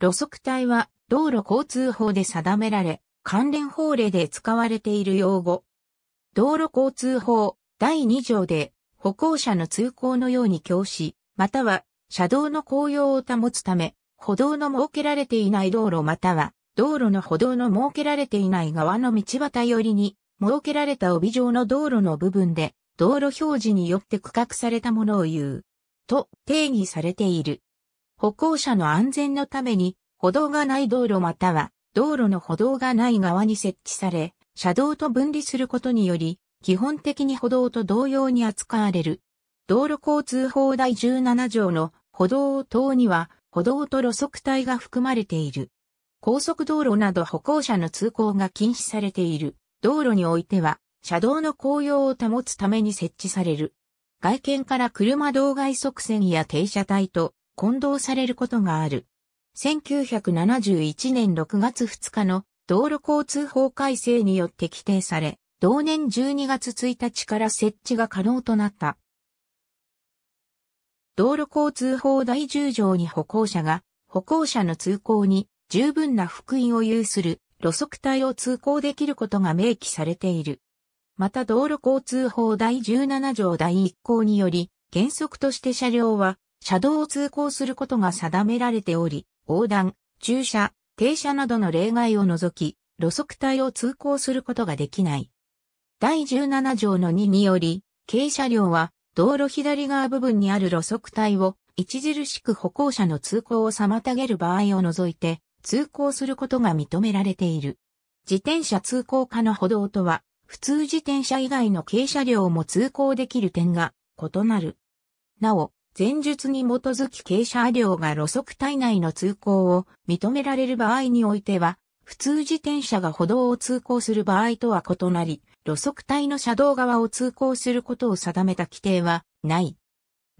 路側帯は道路交通法で定められ、関連法令で使われている用語。道路交通法第2条で歩行者の通行のように教師、または車道の公用を保つため、歩道の設けられていない道路または道路の歩道の設けられていない側の道端寄りに設けられた帯状の道路の部分で道路表示によって区画されたものを言うと定義されている。歩行者の安全のために、歩道がない道路または、道路の歩道がない側に設置され、車道と分離することにより、基本的に歩道と同様に扱われる。道路交通法第17条の歩道等には、歩道と路側帯が含まれている。高速道路など歩行者の通行が禁止されている道路においては、車道の公用を保つために設置される。外見から車道外側線や停車帯と混同されることがある。1971年6月2日の道路交通法改正によって規定され、同年12月1日から設置が可能となった。道路交通法第10条に歩行者が歩行者の通行に十分な福音を有する路側帯を通行できることが明記されている。また道路交通法第17条第1項により、原則として車両は車道を通行することが定められており、横断、駐車、停車などの例外を除き、路側帯を通行することができない。第17条の2により、軽車両は道路左側部分にある路側帯を著しく歩行者の通行を妨げる場合を除いて通行することが認められている。自転車通行可の歩道とは、普通自転車以外の軽車両も通行できる点が異なる。なお、前述に基づき傾斜量が路側帯内の通行を認められる場合においては、普通自転車が歩道を通行する場合とは異なり、路側帯の車道側を通行することを定めた規定はない。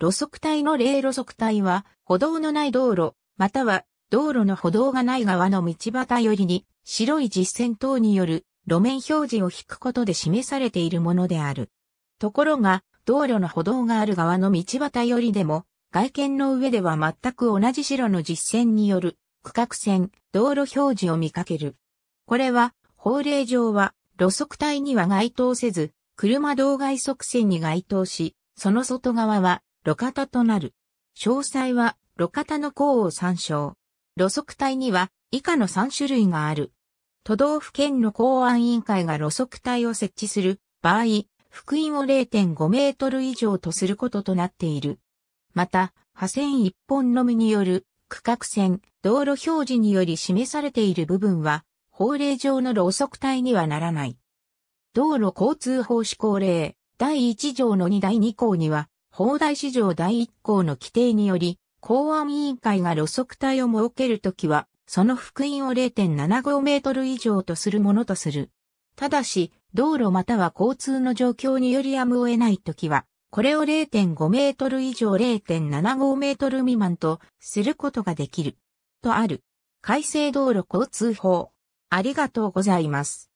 路側帯の例路側帯は、歩道のない道路、または道路の歩道がない側の道端よりに、白い実線等による路面表示を引くことで示されているものである。ところが、道路の歩道がある側の道端よりでも、外見の上では全く同じ白の実線による区画線、道路表示を見かける。これは、法令上は、路側帯には該当せず、車道外側線に該当し、その外側は路肩となる。詳細は路肩の項を参照。路側帯には以下の3種類がある。都道府県の公安委員会が路側帯を設置する場合、福音を0.5メートル以上とすることとなっている。また、破線一本のみによる区画線、道路表示により示されている部分は、法令上の路側帯にはならない。道路交通法施行令、第1条の2第2項には、法大市場第1項の規定により、公安委員会が路側帯を設けるときは、その福音を0.75メートル以上とするものとする。ただし、道路または交通の状況によりやむを得ないときは、これを0.5メートル以上0.75メートル未満とすることができる。とある。改正道路交通法。ありがとうございます。